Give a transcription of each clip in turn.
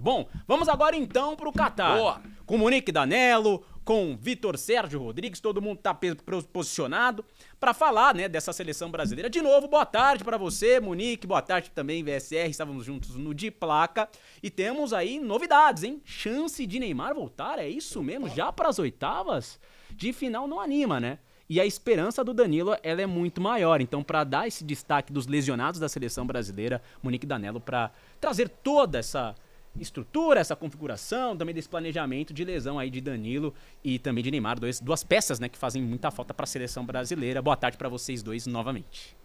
Bom, vamos agora então para o Catar. Boa. Com Monique Danello, com Vitor Sérgio Rodrigues, todo mundo está posicionado para falar né, dessa seleção brasileira. De novo, boa tarde para você, Monique, boa tarde também, VSR, estávamos juntos no De Placa e temos aí novidades, hein? Chance de Neymar voltar, é isso mesmo? Já para as oitavas de final não anima, né? e a esperança do Danilo ela é muito maior. Então, para dar esse destaque dos lesionados da seleção brasileira, Monique Danello para trazer toda essa estrutura, essa configuração, também desse planejamento de lesão aí de Danilo e também de Neymar, dois, duas peças, né, que fazem muita falta para a seleção brasileira. Boa tarde para vocês dois novamente.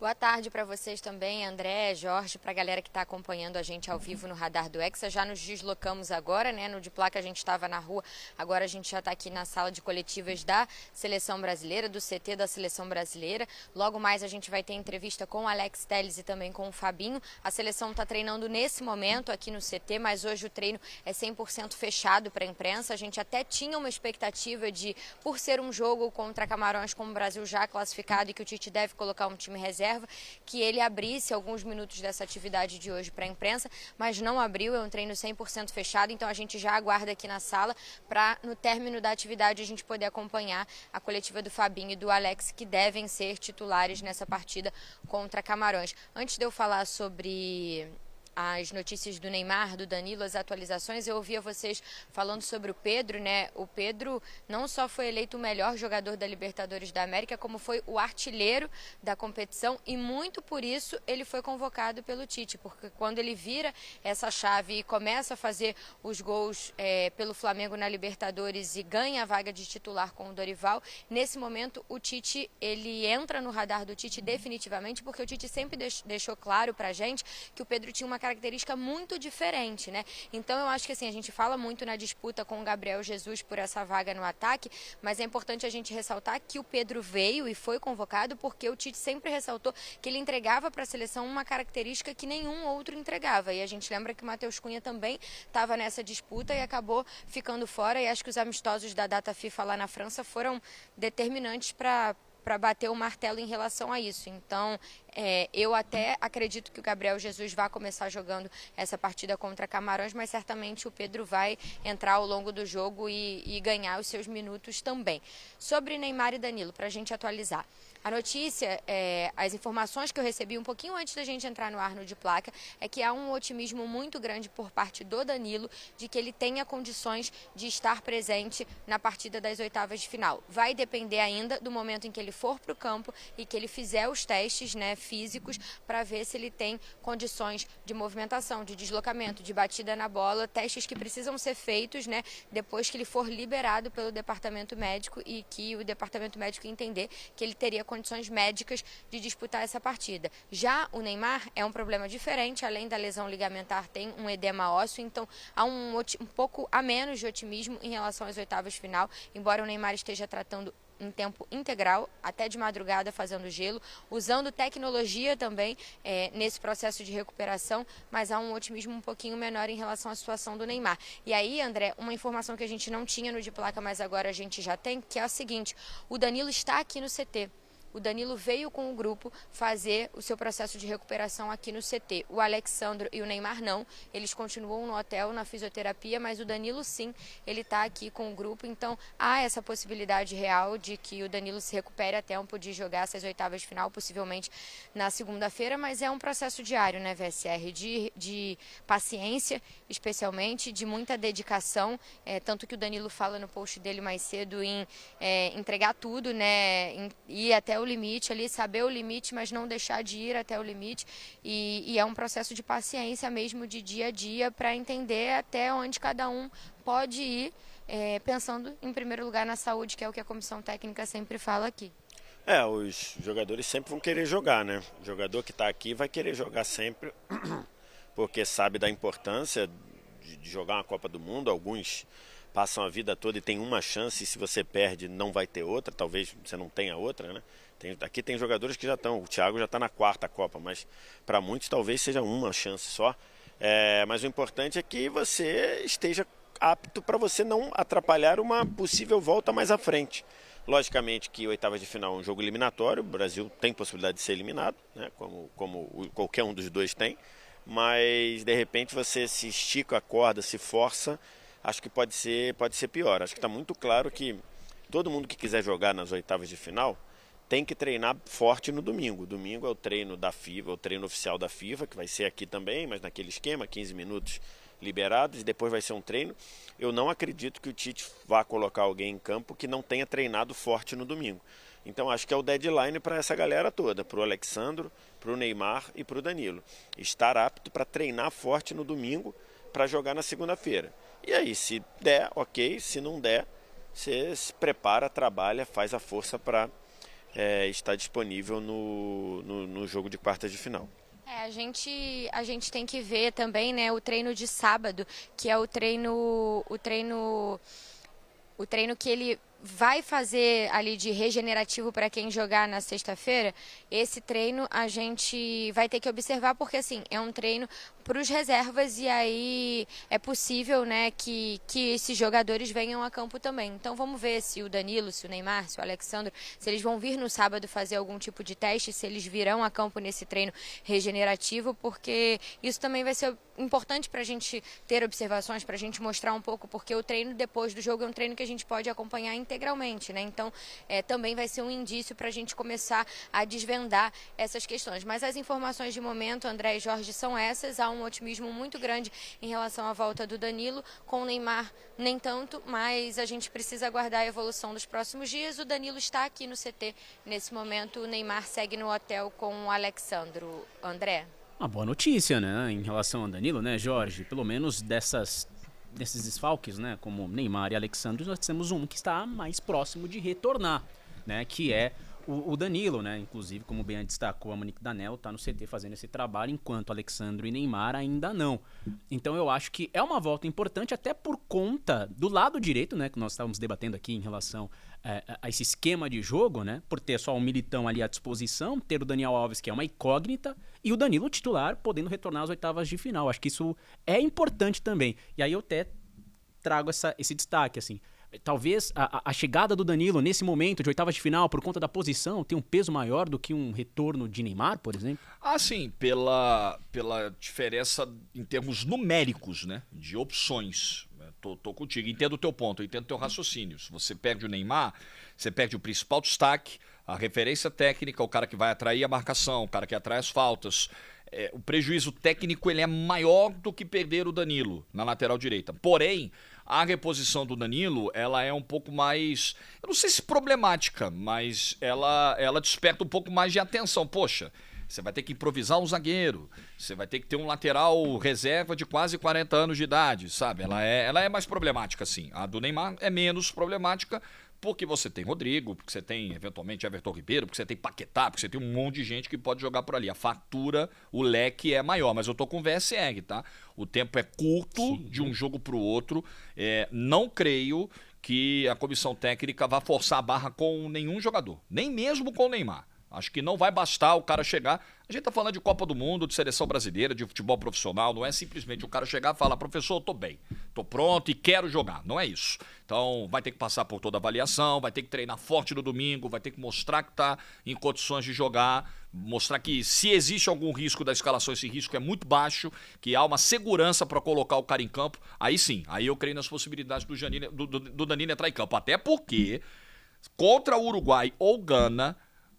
Boa tarde para vocês também, André, Jorge, para a galera que está acompanhando a gente ao vivo no Radar do Hexa. Já nos deslocamos agora, né? No de placa a gente estava na rua, agora a gente já está aqui na sala de coletivas da Seleção Brasileira, do CT da Seleção Brasileira. Logo mais a gente vai ter entrevista com o Alex Teles e também com o Fabinho. A seleção está treinando nesse momento aqui no CT, mas hoje o treino é 100% fechado para a imprensa. A gente até tinha uma expectativa de, por ser um jogo contra Camarões, como o Brasil já classificado e que o Tite deve colocar um time reserva reserva, que ele abrisse alguns minutos dessa atividade de hoje para a imprensa, mas não abriu, é um treino 100% fechado, então a gente já aguarda aqui na sala para, no término da atividade, a gente poder acompanhar a coletiva do Fabinho e do Alex, que devem ser titulares nessa partida contra Camarões. Antes de eu falar sobre as notícias do Neymar, do Danilo, as atualizações, eu ouvia vocês falando sobre o Pedro, né? O Pedro não só foi eleito o melhor jogador da Libertadores da América, como foi o artilheiro da competição e muito por isso ele foi convocado pelo Tite, porque quando ele vira essa chave e começa a fazer os gols é, pelo Flamengo na Libertadores e ganha a vaga de titular com o Dorival, nesse momento o Tite ele entra no radar do Tite definitivamente, porque o Tite sempre deixou claro para gente que o Pedro tinha uma característica muito diferente, né? Então eu acho que assim, a gente fala muito na disputa com o Gabriel Jesus por essa vaga no ataque, mas é importante a gente ressaltar que o Pedro veio e foi convocado porque o Tite sempre ressaltou que ele entregava para a seleção uma característica que nenhum outro entregava. E a gente lembra que o Matheus Cunha também estava nessa disputa e acabou ficando fora e acho que os amistosos da data FIFA lá na França foram determinantes para para bater o martelo em relação a isso. Então, é, eu até acredito que o Gabriel Jesus vai começar jogando essa partida contra Camarões, mas certamente o Pedro vai entrar ao longo do jogo e, e ganhar os seus minutos também. Sobre Neymar e Danilo, para a gente atualizar. A notícia, é, as informações que eu recebi um pouquinho antes da gente entrar no ar no de placa, é que há um otimismo muito grande por parte do Danilo de que ele tenha condições de estar presente na partida das oitavas de final. Vai depender ainda do momento em que ele for para o campo e que ele fizer os testes né, físicos para ver se ele tem condições de movimentação, de deslocamento, de batida na bola, testes que precisam ser feitos né, depois que ele for liberado pelo departamento médico e que o departamento médico entender que ele teria condições condições médicas de disputar essa partida. Já o Neymar é um problema diferente, além da lesão ligamentar, tem um edema ósseo, então há um, um pouco a menos de otimismo em relação às oitavas final, embora o Neymar esteja tratando em tempo integral, até de madrugada fazendo gelo, usando tecnologia também é, nesse processo de recuperação, mas há um otimismo um pouquinho menor em relação à situação do Neymar. E aí, André, uma informação que a gente não tinha no de placa, mas agora a gente já tem, que é a seguinte: o Danilo está aqui no CT o Danilo veio com o grupo fazer o seu processo de recuperação aqui no CT. O Alexandro e o Neymar não, eles continuam no hotel, na fisioterapia, mas o Danilo sim, ele está aqui com o grupo, então há essa possibilidade real de que o Danilo se recupere a tempo de jogar essas oitavas de final, possivelmente na segunda-feira, mas é um processo diário, né, VSR, de, de paciência, especialmente, de muita dedicação, é, tanto que o Danilo fala no post dele mais cedo em é, entregar tudo, né, em, ir até o o limite ali, saber o limite, mas não deixar de ir até o limite. E, e é um processo de paciência mesmo de dia a dia para entender até onde cada um pode ir, é, pensando em primeiro lugar na saúde, que é o que a comissão técnica sempre fala aqui. É, os jogadores sempre vão querer jogar, né? O jogador que está aqui vai querer jogar sempre, porque sabe da importância de jogar uma Copa do Mundo. Alguns passam a vida toda e tem uma chance, e se você perde, não vai ter outra, talvez você não tenha outra, né? Tem, aqui tem jogadores que já estão, o Thiago já está na quarta Copa, mas para muitos talvez seja uma chance só. É, mas o importante é que você esteja apto para você não atrapalhar uma possível volta mais à frente. Logicamente que oitava de final é um jogo eliminatório, o Brasil tem possibilidade de ser eliminado, né? como, como qualquer um dos dois tem, mas de repente você se estica a corda, se força acho que pode ser, pode ser pior. Acho que está muito claro que todo mundo que quiser jogar nas oitavas de final tem que treinar forte no domingo. Domingo é o treino da FIFA, é o treino oficial da FIFA, que vai ser aqui também, mas naquele esquema, 15 minutos liberados, e depois vai ser um treino. Eu não acredito que o Tite vá colocar alguém em campo que não tenha treinado forte no domingo. Então acho que é o deadline para essa galera toda, para o Alexandro, para o Neymar e para o Danilo. Estar apto para treinar forte no domingo para jogar na segunda-feira. E aí, se der, ok. Se não der, você se prepara, trabalha, faz a força para é, estar disponível no, no, no jogo de quartas de final. É, a gente, a gente tem que ver também, né, o treino de sábado, que é o treino, o treino, o treino que ele vai fazer ali de regenerativo para quem jogar na sexta-feira, esse treino a gente vai ter que observar porque assim, é um treino para os reservas e aí é possível, né, que, que esses jogadores venham a campo também. Então vamos ver se o Danilo, se o Neymar, se o Alexandre, se eles vão vir no sábado fazer algum tipo de teste, se eles virão a campo nesse treino regenerativo, porque isso também vai ser importante para a gente ter observações, para a gente mostrar um pouco, porque o treino depois do jogo é um treino que a gente pode acompanhar em integralmente, né? Então, é, também vai ser um indício para a gente começar a desvendar essas questões. Mas as informações de momento, André e Jorge, são essas. Há um otimismo muito grande em relação à volta do Danilo. Com o Neymar, nem tanto, mas a gente precisa aguardar a evolução dos próximos dias. O Danilo está aqui no CT nesse momento. O Neymar segue no hotel com o Alexandro. André? Uma boa notícia, né, em relação ao Danilo, né, Jorge? Pelo menos dessas desses desfalques, né, como Neymar e Alexandre, nós temos um que está mais próximo de retornar, né, que é o, o, Danilo, né? Inclusive, como bem destacou, a Monique Danel está no CT fazendo esse trabalho, enquanto Alexandre e Neymar ainda não. Então eu acho que é uma volta importante, até por conta do lado direito, né? Que nós estávamos debatendo aqui em relação é, a esse esquema de jogo, né? Por ter só o um militão ali à disposição, ter o Daniel Alves, que é uma incógnita, e o Danilo titular podendo retornar às oitavas de final. Acho que isso é importante também. E aí eu até trago essa, esse destaque, assim. Talvez a, a, chegada do Danilo nesse momento de oitavas de final, por conta da posição, tenha um peso maior do que um retorno de Neymar, por exemplo? Ah, sim, pela, pela diferença em termos numéricos, né? De opções. É, tô, tô contigo. Entendo o teu ponto, entendo o teu raciocínio. Se você perde o Neymar, você perde o principal destaque, a referência técnica, o cara que vai atrair a marcação, o cara que atrai as faltas. É, o prejuízo técnico ele é maior do que perder o Danilo na lateral direita. Porém, a reposição do Danilo, ela é um pouco mais, eu não sei se problemática, mas ela ela desperta um pouco mais de atenção. Poxa, você vai ter que improvisar um zagueiro, você vai ter que ter um lateral reserva de quase 40 anos de idade, sabe? Ela é, ela é mais problemática, sim. A do Neymar é menos problemática, porque você tem Rodrigo, porque você tem eventualmente Everton Ribeiro, porque você tem Paquetá, porque você tem um monte de gente que pode jogar por ali. A fatura, o leque é maior, mas eu tô com VSR, tá? O tempo é curto Sim. de um jogo pro outro. É, não creio que a comissão técnica vá forçar a barra com nenhum jogador, nem mesmo com o Neymar. Acho que não vai bastar o cara chegar. A gente está falando de Copa do Mundo, de seleção brasileira, de futebol profissional. Não é simplesmente o cara chegar e falar, professor, eu tô bem, tô pronto e quero jogar. Não é isso. Então vai ter que passar por toda a avaliação, vai ter que treinar forte no domingo, vai ter que mostrar que está em condições de jogar, mostrar que se existe algum risco da escalação, esse risco é muito baixo, que há uma segurança para colocar o cara em campo. Aí sim, aí eu creio nas possibilidades do, Janine, do, do, do Danilo entrar em campo. Até porque contra o Uruguai ou Gana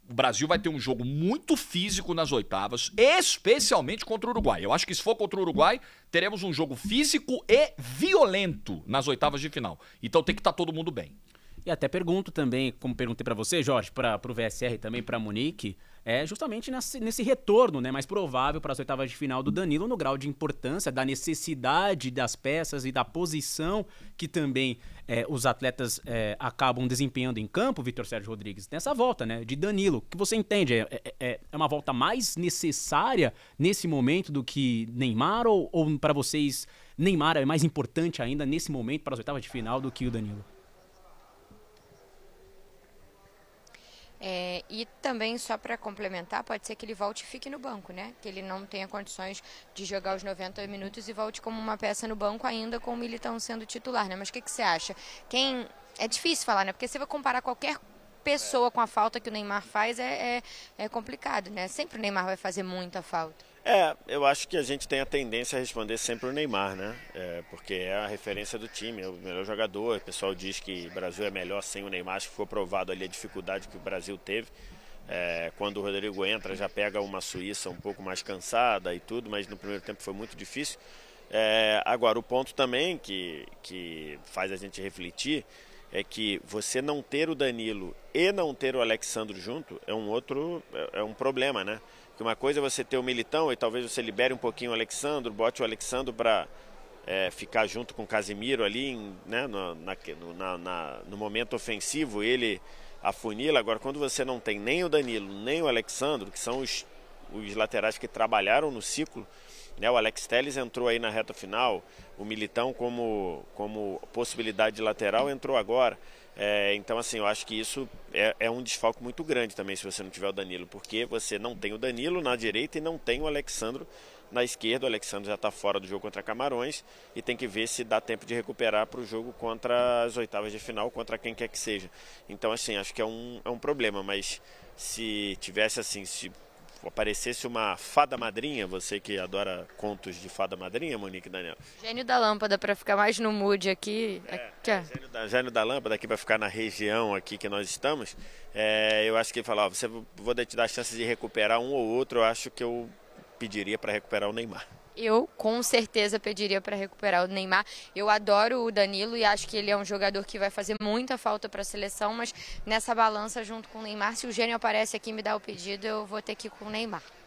o Brasil vai ter um jogo muito físico nas oitavas, especialmente contra o Uruguai. Eu acho que se for contra o Uruguai, teremos um jogo físico e violento nas oitavas de final. Então tem que estar tá todo mundo bem. E até pergunto também, como perguntei para você, Jorge, para o VSR também, para a Monique, é justamente nesse, nesse retorno né, mais provável para as oitavas de final do Danilo, no grau de importância, da necessidade das peças e da posição que também é, os atletas é, acabam desempenhando em campo, Vitor Sérgio Rodrigues, nessa volta né, de Danilo, que você entende, é, é, é, é uma volta mais necessária nesse momento do que Neymar ou, ou para vocês Neymar é mais importante ainda nesse momento para as oitavas de final do que o Danilo? É, e também, só para complementar, pode ser que ele volte e fique no banco, né? Que ele não tenha condições de jogar os 90 minutos e volte como uma peça no banco ainda com o Militão sendo titular, né? Mas o que, que você acha? Quem... É difícil falar, né? Porque você vai comparar qualquer pessoa com a falta que o Neymar faz é, é, é complicado, né? Sempre o Neymar vai fazer muita falta. É, eu acho que a gente tem a tendência a responder sempre o Neymar, né? É, porque é a referência do time, é o melhor jogador. O pessoal diz que o Brasil é melhor sem o Neymar, acho que ficou provado ali a dificuldade que o Brasil teve. É, quando o Rodrigo entra, já pega uma Suíça um pouco mais cansada e tudo, mas no primeiro tempo foi muito difícil. É, agora, o ponto também que, que faz a gente refletir é que você não ter o Danilo e não ter o Alexandre junto é um outro é, é um problema, né? Que uma coisa é você ter o Militão e talvez você libere um pouquinho o Alexandro, bote o Alexandro para é, ficar junto com o Casimiro ali em, né, no, na, na, na, no momento ofensivo, ele afunila. Agora, quando você não tem nem o Danilo, nem o Alexandro, que são os, os laterais que trabalharam no ciclo, né, o Alex Telles entrou aí na reta final, o Militão como, como possibilidade de lateral entrou agora. É, então, assim, eu acho que isso é, é, um desfalque muito grande também se você não tiver o Danilo, porque você não tem o Danilo na direita e não tem o Alexandro na esquerda. O Alexandro já está fora do jogo contra Camarões e tem que ver se dá tempo de recuperar para o jogo contra as oitavas de final, contra quem quer que seja. Então, assim, acho que é um, é um problema, mas se tivesse assim, se aparecesse uma fada madrinha, você que adora contos de fada madrinha, Monique Daniel. Gênio da lâmpada para ficar mais no mood aqui. É, aqui é. Gênio, da, gênio, da, lâmpada aqui para ficar na região aqui que nós estamos. É, eu acho que ele falou, você vou te dar a chance de recuperar um ou outro. Eu acho que eu pediria para recuperar o Neymar eu com certeza pediria para recuperar o Neymar. Eu adoro o Danilo e acho que ele é um jogador que vai fazer muita falta para a seleção, mas nessa balança junto com o Neymar, se o Gênio aparece aqui e me dá o pedido, eu vou ter que ir com o Neymar.